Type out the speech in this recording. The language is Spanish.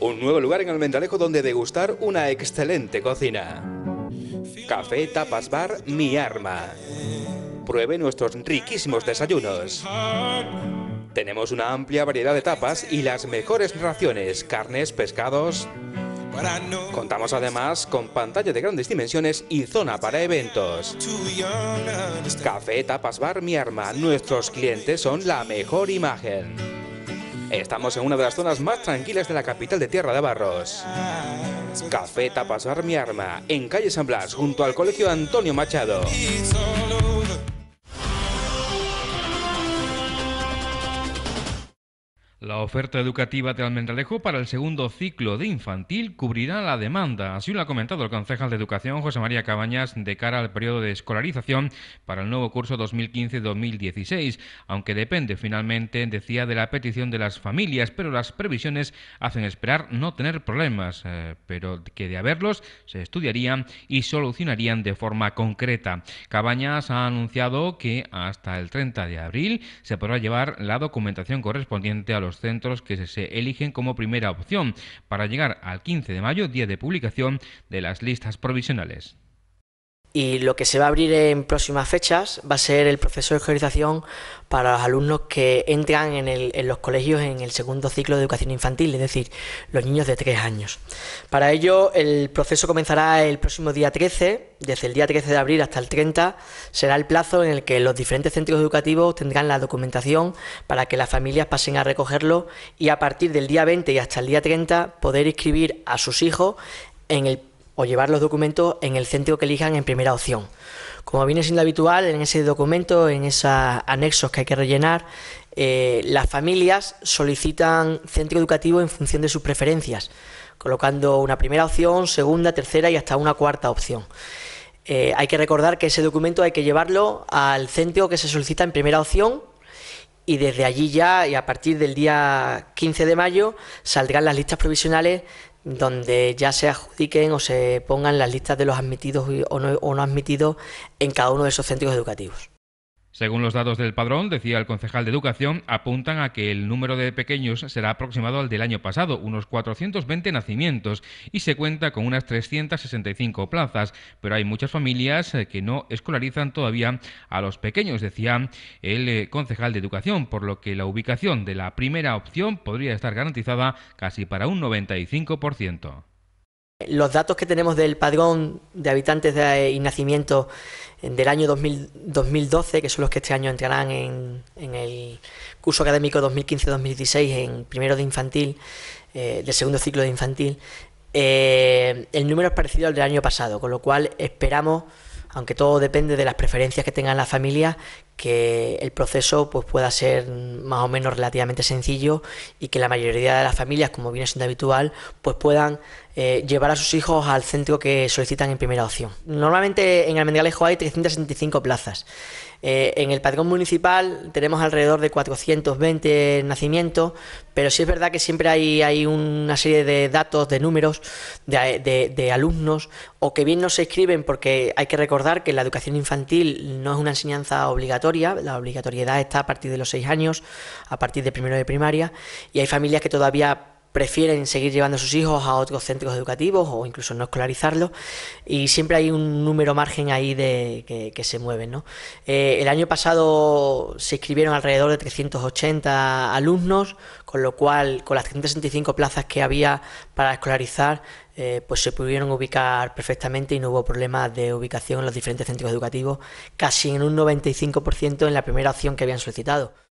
un nuevo lugar en Almendralejo donde degustar una excelente cocina. Café Tapas Bar Mi Arma. Pruebe nuestros riquísimos desayunos. Tenemos una amplia variedad de tapas y las mejores raciones, carnes, pescados. Contamos además con pantalla de grandes dimensiones y zona para eventos. Café Tapas Bar Mi Arma, nuestros clientes son la mejor imagen. Estamos en una de las zonas más tranquilas de la capital de Tierra de Barros. Café Tapas mi Arma, en calle San Blas, junto al Colegio Antonio Machado. La oferta educativa de Almendralejo para el segundo ciclo de infantil cubrirá la demanda, así lo ha comentado el concejal de Educación José María Cabañas de cara al periodo de escolarización para el nuevo curso 2015-2016, aunque depende finalmente, decía, de la petición de las familias, pero las previsiones hacen esperar no tener problemas, eh, pero que de haberlos se estudiarían y solucionarían de forma concreta. Cabañas ha anunciado que hasta el 30 de abril se podrá llevar la documentación correspondiente a los centros que se eligen como primera opción para llegar al 15 de mayo, día de publicación de las listas provisionales. Y lo que se va a abrir en próximas fechas va a ser el proceso de escolarización para los alumnos que entran en, en, los colegios en el segundo ciclo de educación infantil, es decir, los niños de tres años. Para ello, el proceso comenzará el próximo día 13, desde el día 13 de abril hasta el 30, será el plazo en el que los diferentes centros educativos tendrán la documentación para que las familias pasen a recogerlo y a partir del día 20 y hasta el día 30 poder inscribir a sus hijos en el o llevar los documentos en el centro que elijan en primera opción. Como viene siendo habitual en ese documento, en esos anexos que hay que rellenar, eh, las familias solicitan centro educativo en función de sus preferencias, colocando una primera opción, segunda, tercera y hasta una cuarta opción. Eh, hay que recordar que ese documento hay que llevarlo al centro que se solicita en primera opción y desde allí ya y a partir del día 15 de mayo saldrán las listas provisionales donde ya se adjudiquen o se pongan las listas de los admitidos o no, o no admitidos en cada uno de esos centros educativos. Según los datos del padrón, decía el concejal de Educación, apuntan a que el número de pequeños será aproximado al del año pasado, unos 420 nacimientos, y se cuenta con unas 365 plazas, pero hay muchas familias eh, que no escolarizan todavía a los pequeños, decía el eh, concejal de Educación, por lo que la ubicación de la primera opción podría estar garantizada casi para un 95%. Los datos que tenemos del padrón de habitantes de, eh, y nacimiento eh, del año 2012, que son los que este año entrarán en, el curso académico 2015-2016 en primero de infantil, eh, del segundo ciclo de infantil, el número es parecido al del año pasado, con lo cual esperamos, aunque todo depende de las preferencias que tengan las familias, que el proceso pues, pueda ser más o menos relativamente sencillo y que la mayoría de las familias, como viene siendo habitual, pues puedan eh, llevar a sus hijos al centro que solicitan en primera opción. Normalmente en Almendralejo hay 365 plazas. Eh, en el padrón municipal tenemos alrededor de 420 nacimientos, pero sí es verdad que siempre hay, una serie de datos, de números, de, alumnos, o que bien no se escriben, porque hay que recordar que la educación infantil no es una enseñanza obligatoria, la obligatoriedad está a partir de los 6 años, a partir de primero de primaria, y hay familias que todavía prefieren seguir llevando a sus hijos a otros centros educativos o incluso no escolarizarlos y siempre hay un número margen ahí de que, se mueven. ¿no? Eh, el año pasado se inscribieron alrededor de 380 alumnos, con lo cual con las 365 plazas que había para escolarizar eh, pues se pudieron ubicar perfectamente y no hubo problemas de ubicación en los diferentes centros educativos, casi en un 95% en la primera opción que habían solicitado.